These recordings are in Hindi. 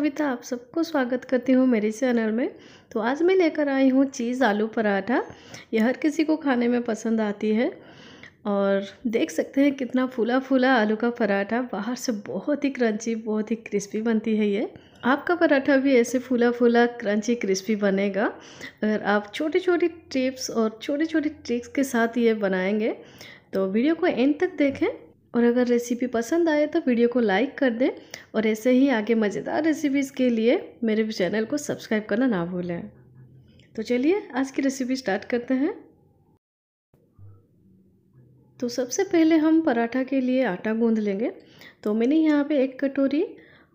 सविता आप सबको स्वागत करती हूँ मेरे चैनल में तो आज मैं लेकर आई हूँ चीज़ आलू पराठा यह हर किसी को खाने में पसंद आती है और देख सकते हैं कितना फूला फूला आलू का पराठा बाहर से बहुत ही क्रंची बहुत ही क्रिस्पी बनती है ये आपका पराठा भी ऐसे फूला फूला क्रंची क्रिस्पी बनेगा अगर आप छोटी छोटी टिप्स और छोटी छोटी ट्रिक्स के साथ ये बनाएंगे तो वीडियो को एंड तक देखें और अगर रेसिपी पसंद आए तो वीडियो को लाइक कर दें और ऐसे ही आगे मज़ेदार रेसिपीज़ के लिए मेरे चैनल को सब्सक्राइब करना ना भूलें तो चलिए आज की रेसिपी स्टार्ट करते हैं तो सबसे पहले हम पराठा के लिए आटा गूँध लेंगे तो मैंने यहाँ पे एक कटोरी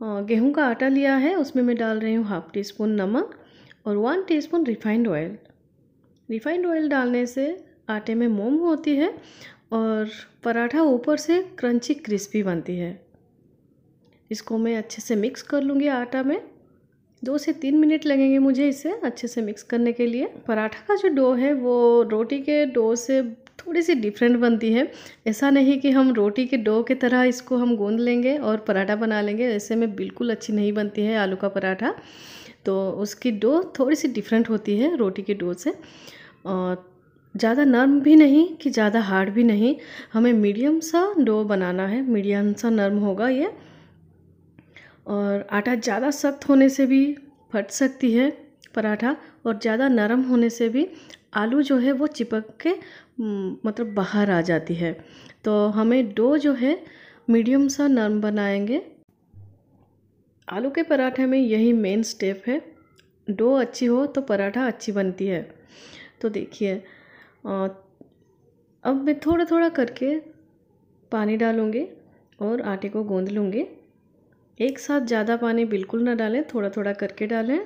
गेहूं का आटा लिया है उसमें मैं डाल रही हूँ हाफ़ टी स्पून नमक और one tea spoon refined oil refined oil डालने से आटे में मोम होती है और पराठा ऊपर से क्रंची क्रिस्पी बनती है इसको मैं अच्छे से मिक्स कर लूँगी आटा में दो से तीन मिनट लगेंगे मुझे इसे अच्छे से मिक्स करने के लिए पराठा का जो डो है वो रोटी के डो से थोड़ी सी डिफरेंट बनती है ऐसा नहीं कि हम रोटी के डो के तरह इसको हम गूंद लेंगे और पराठा बना लेंगे ऐसे में बिल्कुल अच्छी नहीं बनती है आलू का पराठा तो उसकी डो थोड़ी सी डिफरेंट होती है रोटी के डो से और ज़्यादा नर्म भी नहीं कि ज़्यादा हार्ड भी नहीं हमें मीडियम सा डो बनाना है मीडियम सा नर्म होगा ये और आटा ज़्यादा सख्त होने से भी फट सकती है पराठा और ज़्यादा नरम होने से भी आलू जो है वो चिपक के मतलब बाहर आ जाती है तो हमें डो जो है मीडियम सा नरम बनाएंगे आलू के पराठे में यही मेन स्टेप है डो अच्छी हो तो पराठा अच्छी बनती है तो देखिए और अब मैं थोड़ा थोड़ा करके पानी डालूँगी और आटे को गूँध लूँगी एक साथ ज़्यादा पानी बिल्कुल ना डालें थोड़ा थोड़ा करके डालें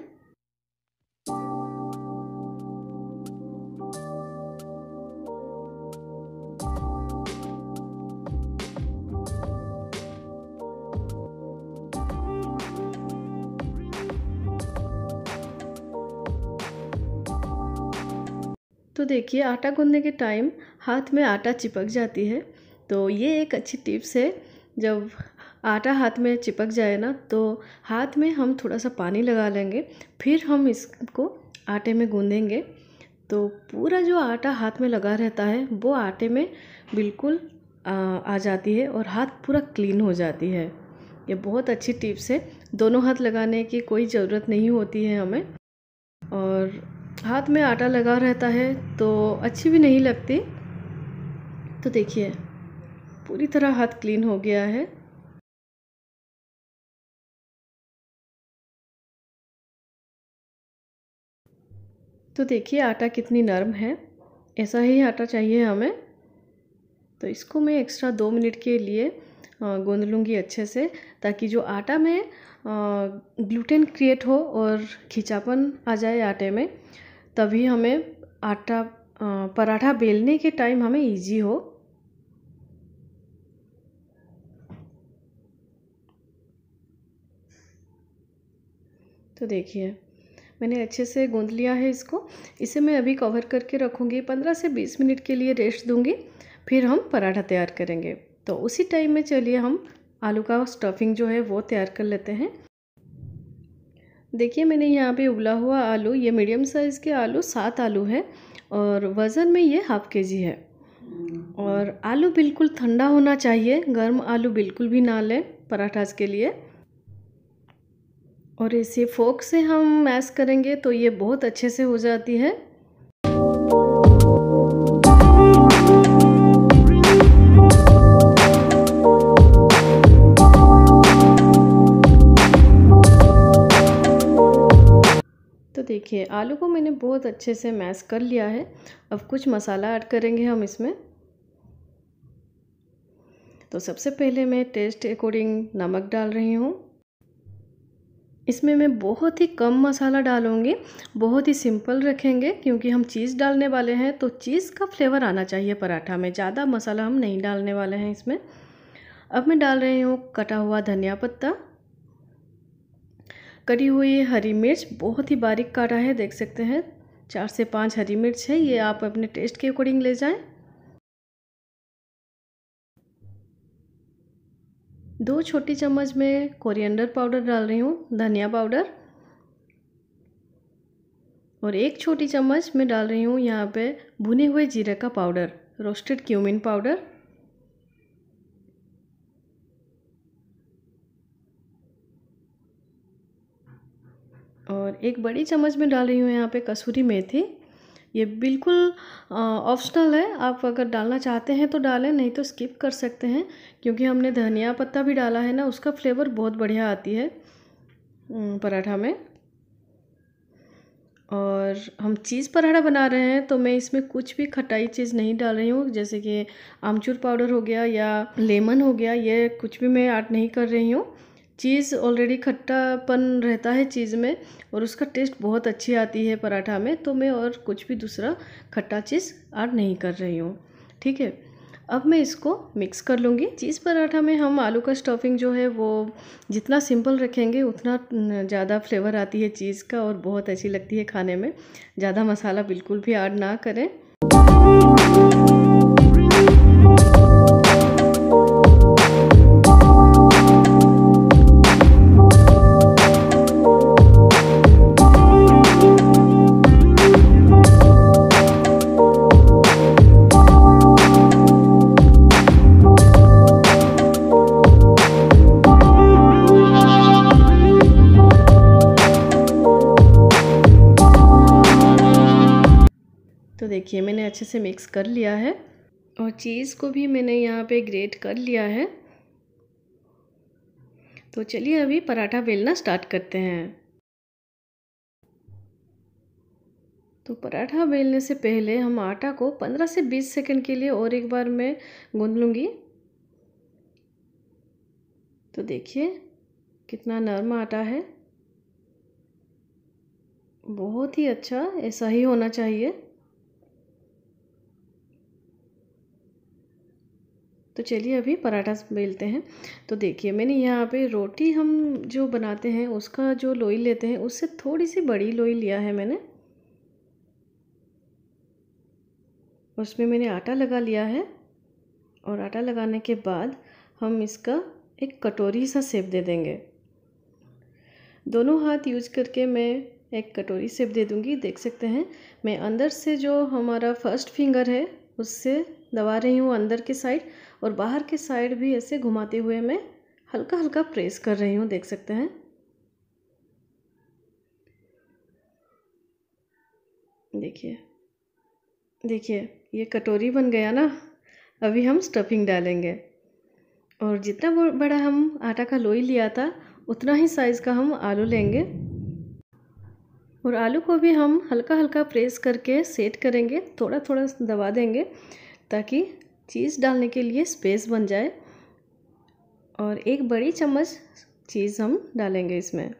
देखिए आटा गूंदने के टाइम हाथ में आटा चिपक जाती है तो ये एक अच्छी टिप्स है जब आटा हाथ में चिपक जाए ना तो हाथ में हम थोड़ा सा पानी लगा लेंगे फिर हम इसको आटे में गूंदेंगे तो पूरा जो आटा हाथ में लगा रहता है वो आटे में बिल्कुल आ, आ जाती है और हाथ पूरा क्लीन हो जाती है ये बहुत अच्छी टिप्स है दोनों हाथ लगाने की कोई ज़रूरत नहीं होती है हमें और हाथ में आटा लगा रहता है तो अच्छी भी नहीं लगती तो देखिए पूरी तरह हाथ क्लीन हो गया है तो देखिए आटा कितनी नरम है ऐसा ही आटा चाहिए हमें तो इसको मैं एक्स्ट्रा दो मिनट के लिए गूँध लूँगी अच्छे से ताकि जो आटा में ग्लूटेन क्रिएट हो और खिंचापन आ जाए आटे में तभी हमें आटा पराठा बेलने के टाइम हमें ईजी हो तो देखिए मैंने अच्छे से गूँध लिया है इसको इसे मैं अभी कवर करके रखूँगी पंद्रह से बीस मिनट के लिए रेस्ट दूँगी फिर हम पराठा तैयार करेंगे तो उसी टाइम में चलिए हम आलू का स्टफिंग जो है वो तैयार कर लेते हैं देखिए मैंने यहाँ पे उबला हुआ आलू ये मीडियम साइज़ के आलू सात आलू है और वज़न में ये हाफ़ के जी है और आलू बिल्कुल ठंडा होना चाहिए गर्म आलू बिल्कुल भी ना लें पराठाज़ के लिए और इसे फोक से हम मैश करेंगे तो ये बहुत अच्छे से हो जाती है देखिए आलू को मैंने बहुत अच्छे से मैश कर लिया है अब कुछ मसाला ऐड करेंगे हम इसमें तो सबसे पहले मैं टेस्ट अकॉर्डिंग नमक डाल रही हूँ इसमें मैं बहुत ही कम मसाला डालूँगी बहुत ही सिंपल रखेंगे क्योंकि हम चीज़ डालने वाले हैं तो चीज़ का फ्लेवर आना चाहिए पराठा में ज़्यादा मसाला हम नहीं डालने वाले हैं इसमें अब मैं डाल रही हूँ कटा हुआ धनिया पत्ता कटी हुई हरी मिर्च बहुत ही बारीक काटा है देख सकते हैं चार से पाँच हरी मिर्च है ये आप अपने टेस्ट के अकॉर्डिंग ले जाएं दो छोटी चम्मच में कोरिएंडर पाउडर डाल रही हूँ धनिया पाउडर और एक छोटी चम्मच में डाल रही हूँ यहाँ पे भुने हुए जीरे का पाउडर रोस्टेड क्यूमिन पाउडर और एक बड़ी चम्मच में डाल रही हूँ यहाँ पे कसूरी मेथी ये बिल्कुल ऑप्शनल है आप अगर डालना चाहते हैं तो डालें नहीं तो स्किप कर सकते हैं क्योंकि हमने धनिया पत्ता भी डाला है ना उसका फ्लेवर बहुत बढ़िया आती है पराठा में और हम चीज़ पराठा बना रहे हैं तो मैं इसमें कुछ भी खटाई चीज़ नहीं डाल रही हूँ जैसे कि आमचूर पाउडर हो गया या लेमन हो गया ये कुछ भी मैं ऐड नहीं कर रही हूँ चीज़ ऑलरेडी खट्टापन रहता है चीज़ में और उसका टेस्ट बहुत अच्छी आती है पराठा में तो मैं और कुछ भी दूसरा खट्टा चीज़ ऐड नहीं कर रही हूँ ठीक है अब मैं इसको मिक्स कर लूँगी चीज़ पराठा में हम आलू का स्टफिंग जो है वो जितना सिंपल रखेंगे उतना ज़्यादा फ्लेवर आती है चीज़ का और बहुत अच्छी लगती है खाने में ज़्यादा मसाला बिल्कुल भी ऐड ना करें अच्छे से मिक्स कर लिया है और चीज़ को भी मैंने यहाँ पे ग्रेट कर लिया है तो चलिए अभी पराठा बेलना स्टार्ट करते हैं तो पराठा बेलने से पहले हम आटा को 15 से 20 सेकंड के लिए और एक बार मैं गूँध लूँगी तो देखिए कितना नरम आटा है बहुत ही अच्छा ऐसा ही होना चाहिए तो चलिए अभी पराठा बेलते हैं तो देखिए मैंने यहाँ पे रोटी हम जो बनाते हैं उसका जो लोई लेते हैं उससे थोड़ी सी बड़ी लोई लिया है मैंने उसमें मैंने आटा लगा लिया है और आटा लगाने के बाद हम इसका एक कटोरी सा सेब दे देंगे दोनों हाथ यूज़ करके मैं एक कटोरी सेप दे दूँगी देख सकते हैं मैं अंदर से जो हमारा फर्स्ट फिंगर है उससे दबा रही हूँ अंदर के साइड और बाहर के साइड भी ऐसे घुमाते हुए मैं हल्का हल्का प्रेस कर रही हूँ देख सकते हैं देखिए देखिए ये कटोरी बन गया ना अभी हम स्टफिंग डालेंगे और जितना बड़ा हम आटा का लोई लिया था उतना ही साइज़ का हम आलू लेंगे और आलू को भी हम हल्का हल्का प्रेस करके सेट करेंगे थोड़ा थोड़ा दबा देंगे ताकि चीज़ डालने के लिए स्पेस बन जाए और एक बड़ी चम्मच चीज़ हम डालेंगे इसमें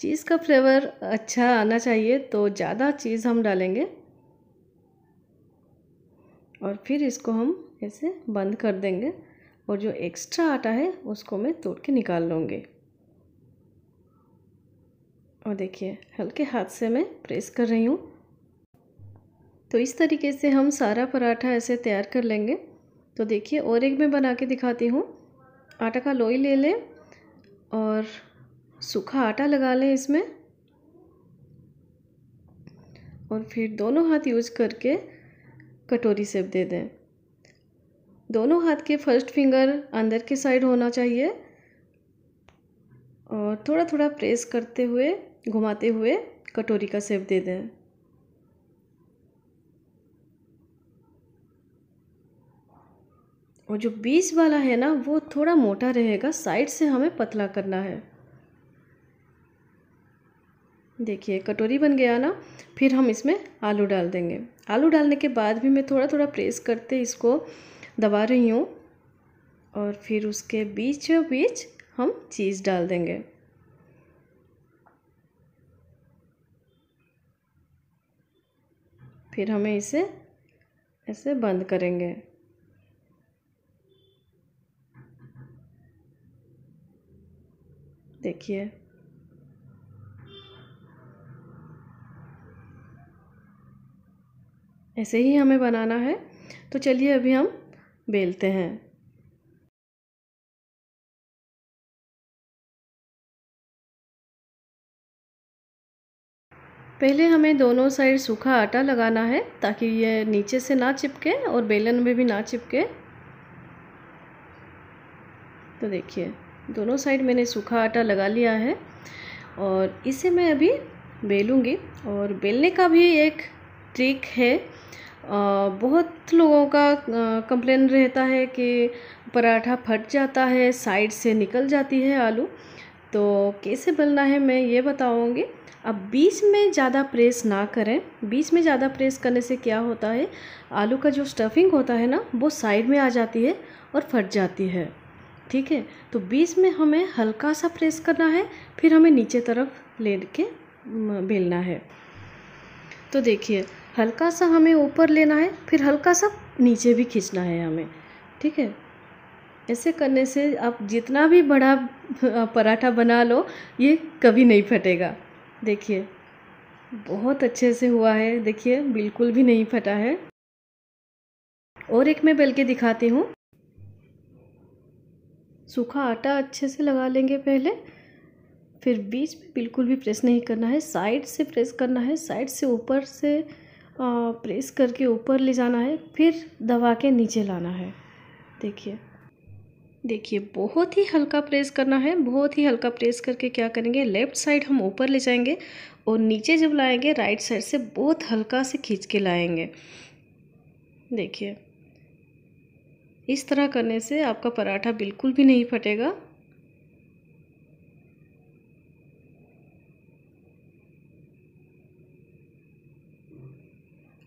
चीज़ का फ्लेवर अच्छा आना चाहिए तो ज़्यादा चीज़ हम डालेंगे और फिर इसको हम ऐसे बंद कर देंगे और जो एक्स्ट्रा आटा है उसको मैं तोड़ के निकाल लूँगी और देखिए हल्के हाथ से मैं प्रेस कर रही हूँ तो इस तरीके से हम सारा पराठा ऐसे तैयार कर लेंगे तो देखिए और एक मैं बना के दिखाती हूँ आटा का लोई ले लें और सूखा आटा लगा लें इसमें और फिर दोनों हाथ यूज करके कटोरी सेप दे दें दोनों हाथ के फर्स्ट फिंगर अंदर के साइड होना चाहिए और थोड़ा थोड़ा प्रेस करते हुए घुमाते हुए कटोरी का सेप दे दें और जो बीच वाला है ना वो थोड़ा मोटा रहेगा साइड से हमें पतला करना है देखिए कटोरी बन गया ना फिर हम इसमें आलू डाल देंगे आलू डालने के बाद भी मैं थोड़ा थोड़ा प्रेस करते इसको दबा रही हूँ और फिर उसके बीच बीच हम चीज़ डाल देंगे फिर हमें इसे ऐसे बंद करेंगे देखिए ऐसे ही हमें बनाना है तो चलिए अभी हम बेलते हैं पहले हमें दोनों साइड सूखा आटा लगाना है ताकि ये नीचे से ना चिपके और बेलन में भी ना चिपके तो देखिए दोनों साइड मैंने सूखा आटा लगा लिया है और इसे मैं अभी बेलूँगी और बेलने का भी एक ट्रिक है आ, बहुत लोगों का कंप्लेन रहता है कि पराठा फट जाता है साइड से निकल जाती है आलू तो कैसे बनना है मैं ये बताऊँगी अब बीच में ज़्यादा प्रेस ना करें बीच में ज़्यादा प्रेस करने से क्या होता है आलू का जो स्टफिंग होता है ना वो साइड में आ जाती है और फट जाती है ठीक है तो बीच में हमें हल्का सा प्रेस करना है फिर हमें नीचे तरफ ले के बेलना है तो देखिए हल्का सा हमें ऊपर लेना है फिर हल्का सा नीचे भी खींचना है हमें ठीक है ऐसे करने से आप जितना भी बड़ा पराठा बना लो ये कभी नहीं फटेगा देखिए बहुत अच्छे से हुआ है देखिए बिल्कुल भी नहीं फटा है और एक मैं बेल के दिखाती हूँ सूखा आटा अच्छे से लगा लेंगे पहले फिर बीच में बिल्कुल भी प्रेस नहीं करना है साइड से प्रेस करना है साइड से ऊपर से आ, प्रेस करके ऊपर ले जाना है फिर दबा के नीचे लाना है देखिए देखिए बहुत ही हल्का प्रेस करना है बहुत ही हल्का प्रेस करके क्या करेंगे लेफ़्ट साइड हम ऊपर ले जाएंगे और नीचे जब लाएंगे राइट साइड से बहुत हल्का से खींच के लाएंगे देखिए इस तरह करने से आपका पराठा बिल्कुल भी नहीं फटेगा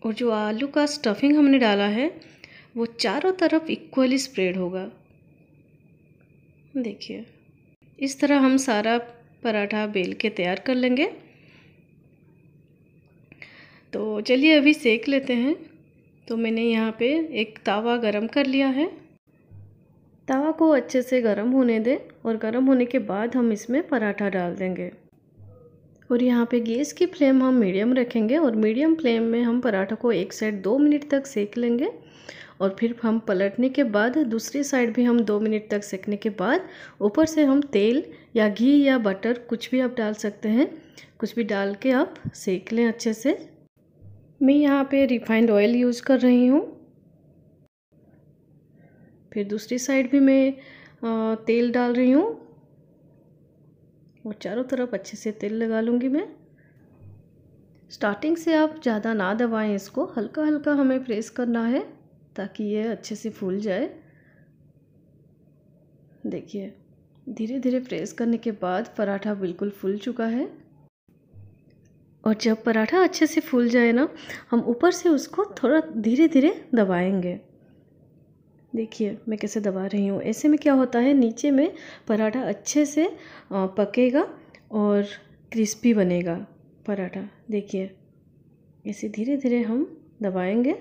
और जो आलू का स्टफिंग हमने डाला है वो चारों तरफ इक्वली स्प्रेड होगा देखिए इस तरह हम सारा पराठा बेल के तैयार कर लेंगे तो चलिए अभी सेक लेते हैं तो मैंने यहाँ पे एक तावा गरम कर लिया है तवा को अच्छे से गर्म होने दें और गर्म होने के बाद हम इसमें पराठा डाल देंगे और यहाँ पे गैस की फ्लेम हम मीडियम रखेंगे और मीडियम फ्लेम में हम पराठा को एक साइड दो मिनट तक सेक लेंगे और फिर हम पलटने के बाद दूसरी साइड भी हम दो मिनट तक सेकने के बाद ऊपर से हम तेल या घी या बटर कुछ भी आप डाल सकते हैं कुछ भी डाल के आप सेक लें अच्छे से मैं यहाँ पे रिफाइंड ऑयल यूज़ कर रही हूँ फिर दूसरी साइड भी मैं तेल डाल रही हूँ और चारों तरफ अच्छे से तेल लगा लूँगी मैं स्टार्टिंग से आप ज़्यादा ना दबाएं इसको हल्का हल्का हमें प्रेस करना है ताकि ये अच्छे से फूल जाए देखिए धीरे धीरे प्रेस करने के बाद पराठा बिल्कुल फूल चुका है और जब पराठा अच्छे से फूल जाए ना हम ऊपर से उसको थोड़ा धीरे धीरे दबाएंगे देखिए मैं कैसे दबा रही हूँ ऐसे में क्या होता है नीचे में पराठा अच्छे से पकेगा और क्रिस्पी बनेगा पराठा देखिए ऐसे धीरे धीरे हम दबाएंगे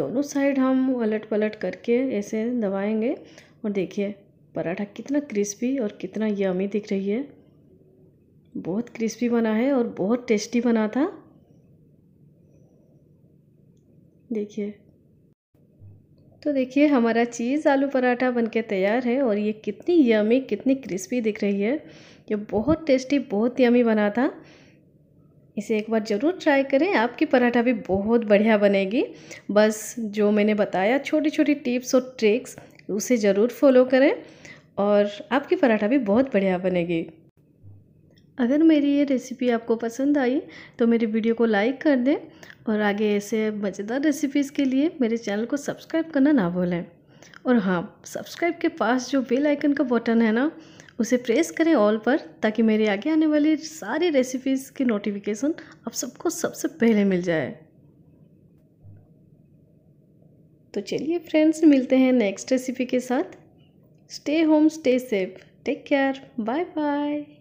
दोनों साइड हम उलट पलट करके ऐसे दबाएंगे और देखिए पराठा कितना क्रिस्पी और कितना यमी दिख रही है बहुत क्रिस्पी बना है और बहुत टेस्टी बना था देखिए तो देखिए हमारा चीज़ आलू पराठा बनके तैयार है और ये कितनी यमी कितनी क्रिस्पी दिख रही है ये बहुत टेस्टी बहुत यमी बना था इसे एक बार ज़रूर ट्राई करें आपकी पराठा भी बहुत बढ़िया बनेगी बस जो मैंने बताया छोटी छोटी टिप्स और ट्रिक्स उसे ज़रूर फॉलो करें और आपकी पराठा भी बहुत बढ़िया बनेगी अगर मेरी ये रेसिपी आपको पसंद आई तो मेरी वीडियो को लाइक कर दें और आगे ऐसे मज़ेदार रेसिपीज़ के लिए मेरे चैनल को सब्सक्राइब करना ना भूलें और हाँ सब्सक्राइब के पास जो बेल आइकन का बटन है ना उसे प्रेस करें ऑल पर ताकि मेरे आगे आने वाली सारी रेसिपीज़ की नोटिफिकेशन आप सबको सबसे पहले मिल जाए तो चलिए फ्रेंड्स मिलते हैं नेक्स्ट रेसिपी के साथ stay home stay safe take care bye bye